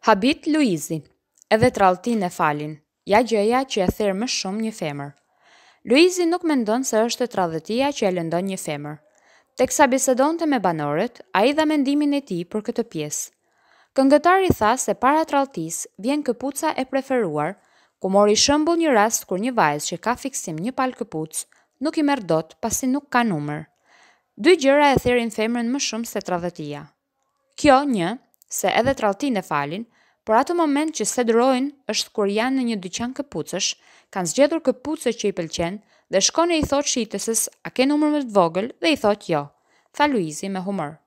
Habit Luizi, edhe traltin e falin, ja gjëja që e therë më shumë një femër. Luizi nuk mendon se është e që e lëndon një femër. Tek sa bisedon të me banorët, a i dha mendimin e ti për këtë pjesë. Këngëtar i tha se para traltis vjen këpuca e preferuar – ku mori shëmbull një rast kur një vajzë që ka fiksim një palë këpucë, nuk i merë dot pasi nuk ka numër. Dy gjëra e therin femrën më shumë se tradhëtia. Kjo një, se edhe tralti në falin, por ato moment që se drojnë është kur janë në një dyqan këpucësh, kanë zgjedhur këpucës që i pëlqen dhe shkone i thot shqitesis a ke numër më të vogël dhe i thot jo. Tha Luizi me humor.